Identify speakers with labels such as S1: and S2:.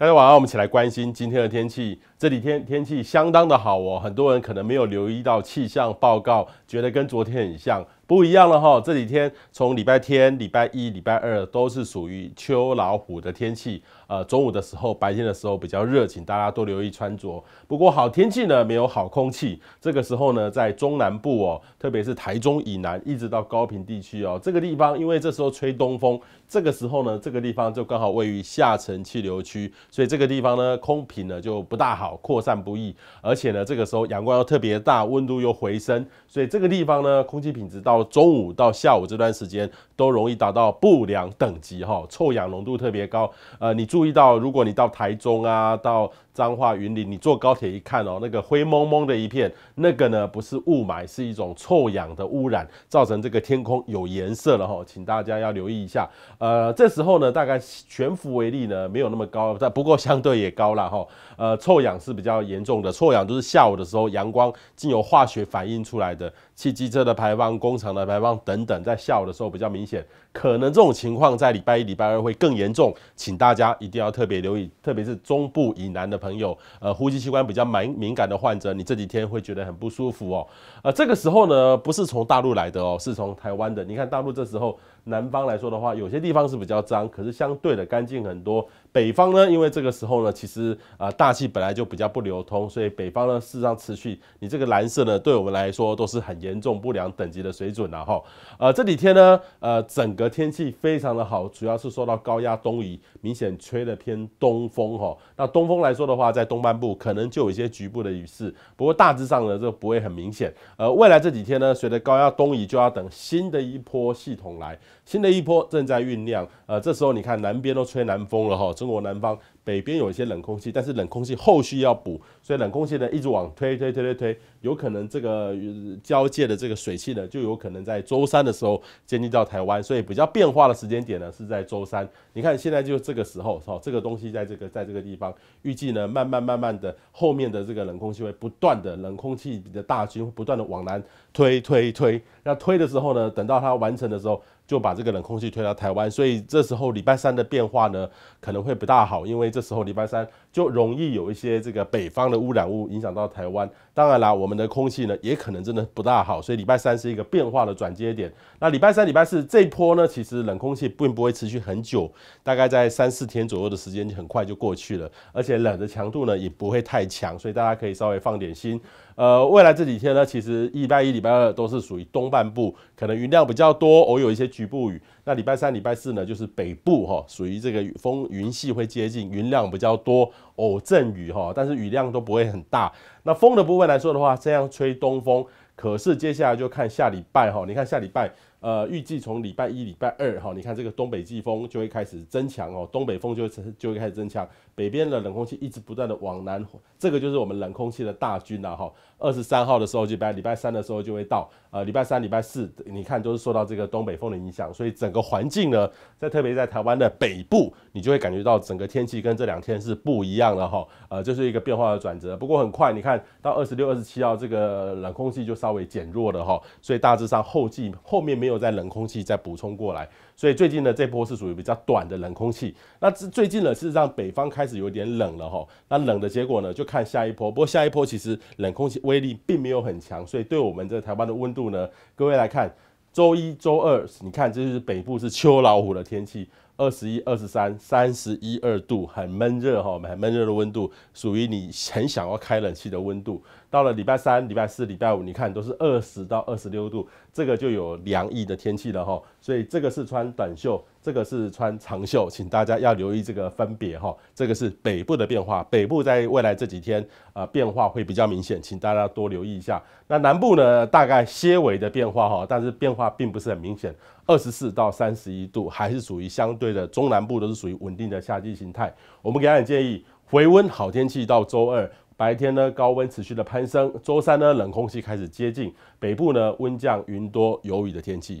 S1: 大家晚上，我们一起来关心今天的天气。这几天天气相当的好哦，很多人可能没有留意到气象报告，觉得跟昨天很像。不一样了哈，这几天从礼拜天、礼拜一、礼拜二都是属于秋老虎的天气。呃，中午的时候、白天的时候比较热，请大家多留意穿着。不过好天气呢，没有好空气。这个时候呢，在中南部哦，特别是台中以南一直到高平地区哦，这个地方因为这时候吹东风，这个时候呢，这个地方就刚好位于下沉气流区，所以这个地方呢，空品呢就不大好，扩散不易。而且呢，这个时候阳光又特别大，温度又回升，所以这个地方呢，空气品质到。中午到下午这段时间都容易达到不良等级，哈，臭氧浓度特别高。呃，你注意到，如果你到台中啊，到。脏化云里，你坐高铁一看哦，那个灰蒙蒙的一片，那个呢不是雾霾，是一种臭氧的污染，造成这个天空有颜色了哈，请大家要留意一下。呃，这时候呢，大概全幅为例呢没有那么高，但不过相对也高了哈。呃，臭氧是比较严重的，臭氧就是下午的时候阳光经由化学反应出来的，汽机车的排放、工厂的排放等等，在下午的时候比较明显，可能这种情况在礼拜一、礼拜二会更严重，请大家一定要特别留意，特别是中部以南的朋。友。有呃呼吸器官比较蛮敏感的患者，你这几天会觉得很不舒服哦。呃，这个时候呢，不是从大陆来的哦，是从台湾的。你看大陆这时候。南方来说的话，有些地方是比较脏，可是相对的干净很多。北方呢，因为这个时候呢，其实啊大气本来就比较不流通，所以北方呢事实上持续你这个蓝色呢，对我们来说都是很严重不良等级的水准了哈。呃，这几天呢，呃，整个天气非常的好，主要是受到高压东移，明显吹了偏东风哈。那东风来说的话，在东半部可能就有一些局部的雨势，不过大致上呢这不会很明显。呃，未来这几天呢，随着高压东移，就要等新的一波系统来。新的一波正在酝酿，呃，这时候你看南边都吹南风了哈，中国南方，北边有一些冷空气，但是冷空气后续要补，所以冷空气呢一直往推推推推推，有可能这个交界的这个水汽呢，就有可能在周三的时候接近到台湾，所以比较变化的时间点呢是在周三。你看现在就这个时候，哈，这个东西在这个在这个地方，预计呢慢慢慢慢的后面的这个冷空气会不断的冷空气的大军会不断的往南推推推，那推的时候呢，等到它完成的时候。就把这个冷空气推到台湾，所以这时候礼拜三的变化呢，可能会不大好，因为这时候礼拜三就容易有一些这个北方的污染物影响到台湾。当然啦，我们的空气呢也可能真的不大好，所以礼拜三是一个变化的转接点。那礼拜三、礼拜四这一波呢，其实冷空气并不会持续很久，大概在三四天左右的时间就很快就过去了，而且冷的强度呢也不会太强，所以大家可以稍微放点心。呃，未来这几天呢，其实礼拜一、礼拜二都是属于东半部，可能云量比较多，偶有一些局部雨。那礼拜三、礼拜四呢，就是北部哈，属于这个风云系会接近，云量比较多，偶阵雨哈，但是雨量都不会很大。那风的部分来说的话，这样吹东风，可是接下来就看下礼拜哈，你看下礼拜。呃，预计从礼拜一、礼拜二，哈，你看这个东北季风就会开始增强哦，东北风就会就会开始增强，北边的冷空气一直不断的往南，这个就是我们冷空气的大军了哈。二十三号的时候，就拜礼拜三的时候就会到，呃，礼拜三、礼拜四，你看都是受到这个东北风的影响，所以整个环境呢，在特别在台湾的北部，你就会感觉到整个天气跟这两天是不一样的哈。呃，这是一个变化的转折，不过很快你看到二十六、二十七号，这个冷空气就稍微减弱了哈，所以大致上后季后面没有。有在冷空气再补充过来，所以最近呢这波是属于比较短的冷空气。那最最近呢，事实上北方开始有点冷了哈。那冷的结果呢，就看下一波。不过下一波其实冷空气威力并没有很强，所以对我们这台湾的温度呢，各位来看，周一、周二，你看就是北部是秋老虎的天气。二十一、二十三、三十一二度，很闷热哈，很闷热的温度，属于你很想要开冷气的温度。到了礼拜三、礼拜四、礼拜五，你看都是二十到二十六度，这个就有凉意的天气了哈。所以这个是穿短袖，这个是穿长袖，请大家要留意这个分别哈。这个是北部的变化，北部在未来这几天啊变化会比较明显，请大家多留意一下。那南部呢，大概些微的变化哈，但是变化并不是很明显。二十四到三十一度，还是属于相对的中南部都是属于稳定的夏季形态。我们给大家建议，回温好天气到周二白天呢，高温持续的攀升；周三呢，冷空气开始接近北部呢，温降云多有雨的天气。